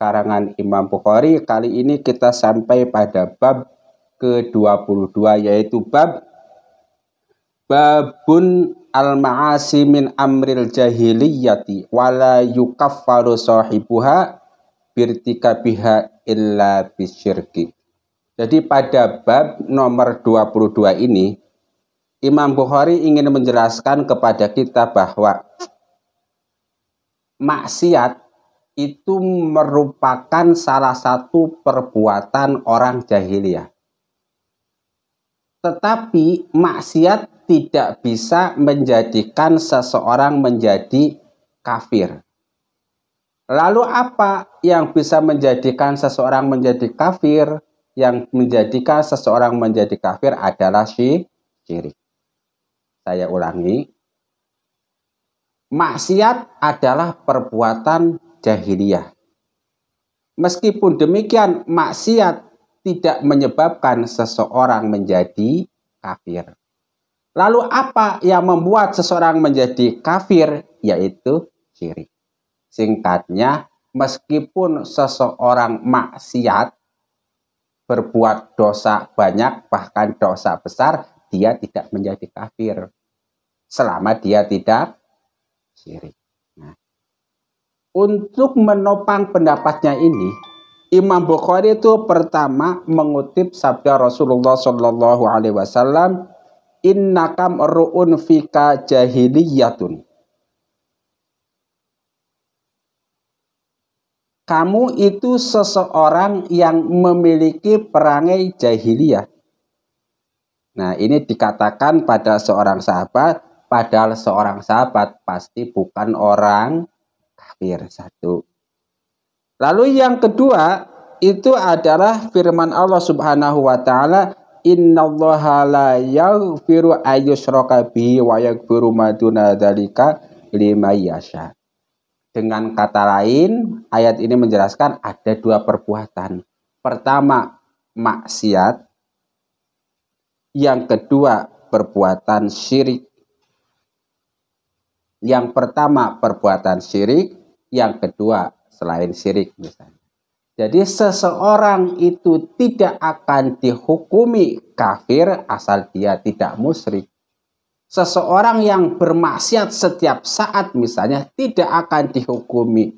karangan Imam Bukhari. Kali ini kita sampai pada bab ke-22 yaitu bab babun al-ma'asi min amril jahiliyati wala yukaffaru sahibuha birtika biha illa bisyirki. Jadi pada bab nomor 22 ini Imam Bukhari ingin menjelaskan kepada kita bahwa maksiat itu merupakan salah satu perbuatan orang jahiliyah. Tetapi maksiat tidak bisa menjadikan seseorang menjadi kafir. Lalu apa yang bisa menjadikan seseorang menjadi kafir? Yang menjadikan seseorang menjadi kafir adalah syirik. Saya ulangi. Maksiat adalah perbuatan jahiliyah. Meskipun demikian, maksiat tidak menyebabkan seseorang menjadi kafir. Lalu apa yang membuat seseorang menjadi kafir? Yaitu syirik. Singkatnya, meskipun seseorang maksiat, berbuat dosa banyak, bahkan dosa besar, dia tidak menjadi kafir. Selama dia tidak syirik. Untuk menopang pendapatnya ini, Imam Bukhari itu pertama mengutip sabda Rasulullah Shallallahu Alaihi Wasallam, innakam ru'un fika jahiliyatun. Kamu itu seseorang yang memiliki perangai jahiliyah. Nah, ini dikatakan pada seorang sahabat, padahal seorang sahabat pasti bukan orang kafir satu. Lalu yang kedua itu adalah firman Allah Subhanahu wa taala innallaha la yaghfiru ayyusyraka bi wa yaghfiru ma duna dzalika liman yasha. Dengan kata lain, ayat ini menjelaskan ada dua perbuatan. Pertama, maksiat. Yang kedua, perbuatan syirik. Yang pertama perbuatan syirik, yang kedua selain syirik misalnya. Jadi seseorang itu tidak akan dihukumi kafir asal dia tidak musyrik. Seseorang yang bermaksiat setiap saat misalnya tidak akan dihukumi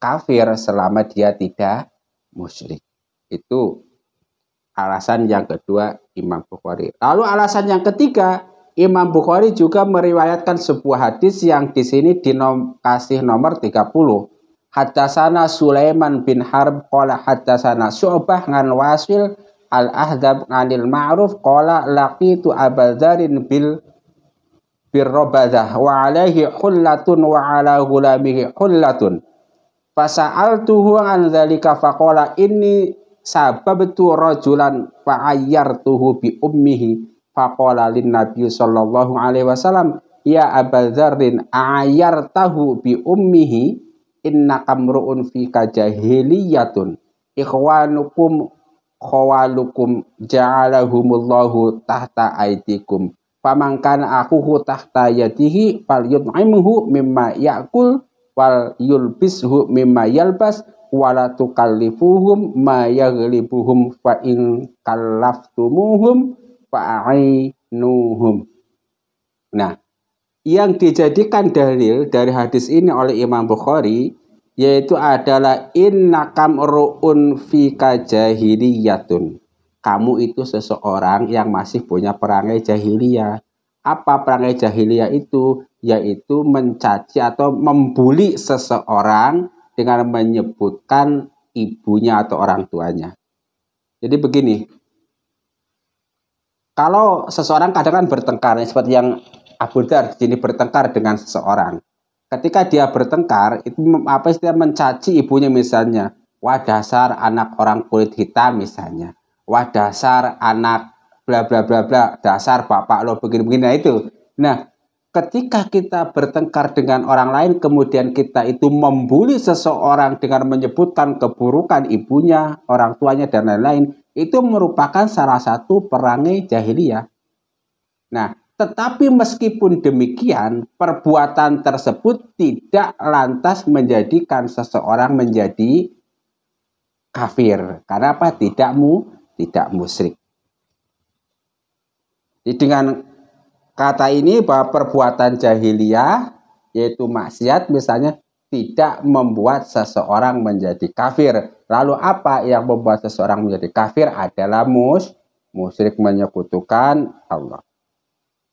kafir selama dia tidak musyrik. Itu alasan yang kedua Imam Bukhari. Lalu alasan yang ketiga Imam Bukhari juga meriwayatkan sebuah hadis yang di sini dikasih nomor 30. Hadasana Sulaiman bin Harb qala hadasana Syu'bah ngan Wasil al-Ahdab nganil Ma'ruf qala laqitu Abadzarin bil birrobadah wa alaihi hullatun wa ala gulamihi hullatun tuhuan an dzalika faqala inni sababtu rajulan fa'ayyartuhu bi ummihi Faqala lin Nabi sallallahu alaihi wasallam, "Ya abadzarin ayar tahu bi ummihi inna kamru'un fi kajahiliyatun ikhwanukum khawalukum ja'alahumullahu tahta aitikum pamangkan aku akuhu tahta fal falyut'imhu mimma yakul wal yulbishu mimma yalbas wala tukallifuhum ma yaghlibuhum fa in kallaftumuhum fa'ainuhum. Nah, yang dijadikan dalil dari hadis ini oleh Imam Bukhari yaitu adalah innakam ru'un fi kajahiliyatun. Kamu itu seseorang yang masih punya perangai jahiliyah. Apa perangai jahiliyah itu? Yaitu mencaci atau membuli seseorang dengan menyebutkan ibunya atau orang tuanya. Jadi begini, kalau seseorang kadang kan bertengkar seperti yang Abu Dar sini bertengkar dengan seseorang ketika dia bertengkar itu apa sih mencaci ibunya misalnya wah dasar anak orang kulit hitam misalnya wah dasar anak bla bla bla bla dasar bapak lo begini begini nah itu nah ketika kita bertengkar dengan orang lain, kemudian kita itu membuli seseorang dengan menyebutkan keburukan ibunya, orang tuanya, dan lain-lain, itu merupakan salah satu perangai jahiliyah. Nah, tetapi meskipun demikian, perbuatan tersebut tidak lantas menjadikan seseorang menjadi kafir. Karena apa? Tidak mu, tidak musyrik. Jadi dengan kata ini bahwa perbuatan jahiliyah yaitu maksiat misalnya tidak membuat seseorang menjadi kafir. Lalu apa yang membuat seseorang menjadi kafir adalah mus, musyrik menyekutukan Allah.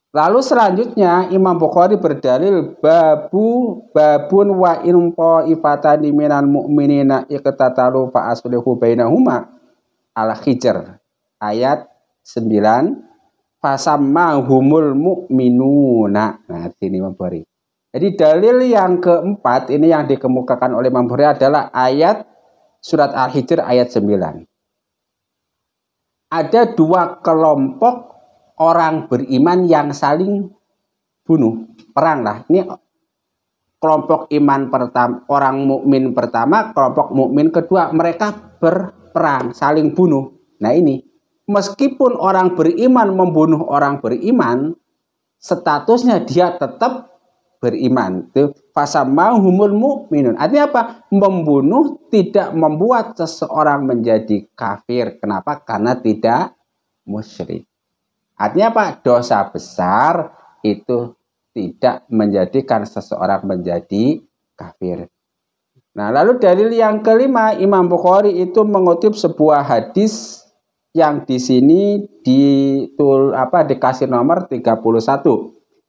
Lalu selanjutnya Imam Bukhari berdalil babu babun wa inpo ifatani minal mu'minina iqtatalu fa aslihu bainahuma al-hijr ayat 9 fasamma humul mu'minuna. Nah, ini Imam Jadi dalil yang keempat ini yang dikemukakan oleh Mambori adalah ayat surat Al-Hijr ayat 9. Ada dua kelompok orang beriman yang saling bunuh, perang lah. Ini kelompok iman pertama, orang mukmin pertama, kelompok mukmin kedua, mereka berperang, saling bunuh. Nah, ini meskipun orang beriman membunuh orang beriman, statusnya dia tetap beriman. Itu mahumul mu'minun. Artinya apa? Membunuh tidak membuat seseorang menjadi kafir. Kenapa? Karena tidak musyrik. Artinya apa? Dosa besar itu tidak menjadikan seseorang menjadi kafir. Nah, lalu dalil yang kelima Imam Bukhari itu mengutip sebuah hadis yang di sini ditul apa dikasih nomor 31.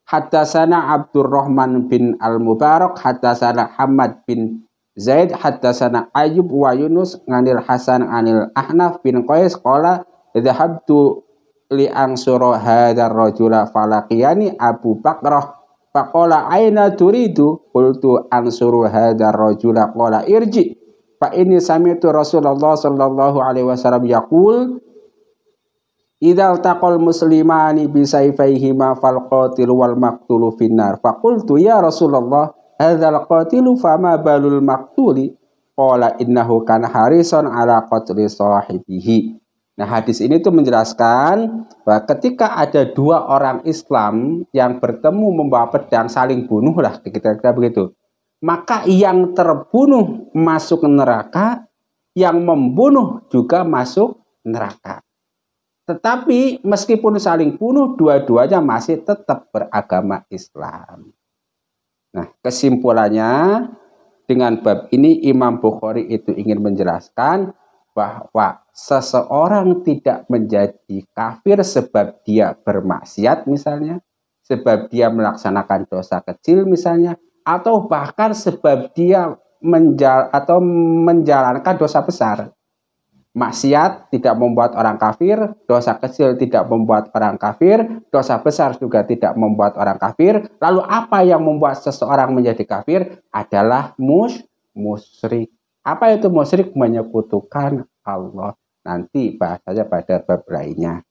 Hadasana Abdurrahman bin Al-Mubarak, hadasana Hamad bin Zaid, hadasana Ayub wa Yunus nganil Hasan anil Ahnaf bin Qais qala dhahabtu li ansura hadzal rajula falaqiyani Abu Bakrah faqala aina turidu qultu ansuru hadzal rajula qala irji fa ini sami'tu Rasulullah sallallahu alaihi wasallam yaqul Idal taqal muslimani bisayfaihima fal qatilu wal maqtulu finnar. Fakultu ya Rasulullah hadzal qatilu fama balul maqtuli. Qala innahu kana harisan ala qatli sahibihi. Nah hadis ini tuh menjelaskan bahwa ketika ada dua orang Islam yang bertemu membawa pedang saling bunuh lah kita kita begitu. Maka yang terbunuh masuk neraka, yang membunuh juga masuk neraka. Tetapi meskipun saling bunuh, dua-duanya masih tetap beragama Islam. Nah, kesimpulannya dengan bab ini Imam Bukhari itu ingin menjelaskan bahwa seseorang tidak menjadi kafir sebab dia bermaksiat misalnya, sebab dia melaksanakan dosa kecil misalnya, atau bahkan sebab dia menjal atau menjalankan dosa besar. Maksiat tidak membuat orang kafir, dosa kecil tidak membuat orang kafir, dosa besar juga tidak membuat orang kafir. Lalu apa yang membuat seseorang menjadi kafir adalah mus musyrik. Apa itu musyrik? Menyekutukan Allah. Nanti bahasanya pada bab lainnya.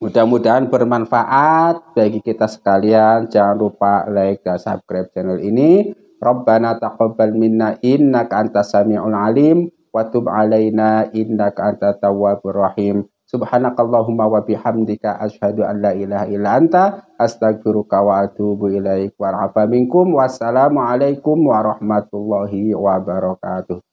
Mudah-mudahan bermanfaat bagi kita sekalian. Jangan lupa like dan subscribe channel ini. Rabbana taqabbal minna innaka antas samiul alim wa tub alaina innaka anta tawwabur rahim. Subhanakallahumma wa bihamdika asyhadu an la ilaha illa anta astaghfiruka wa atubu ilaik. Wa minkum wassalamu alaikum warahmatullahi wabarakatuh.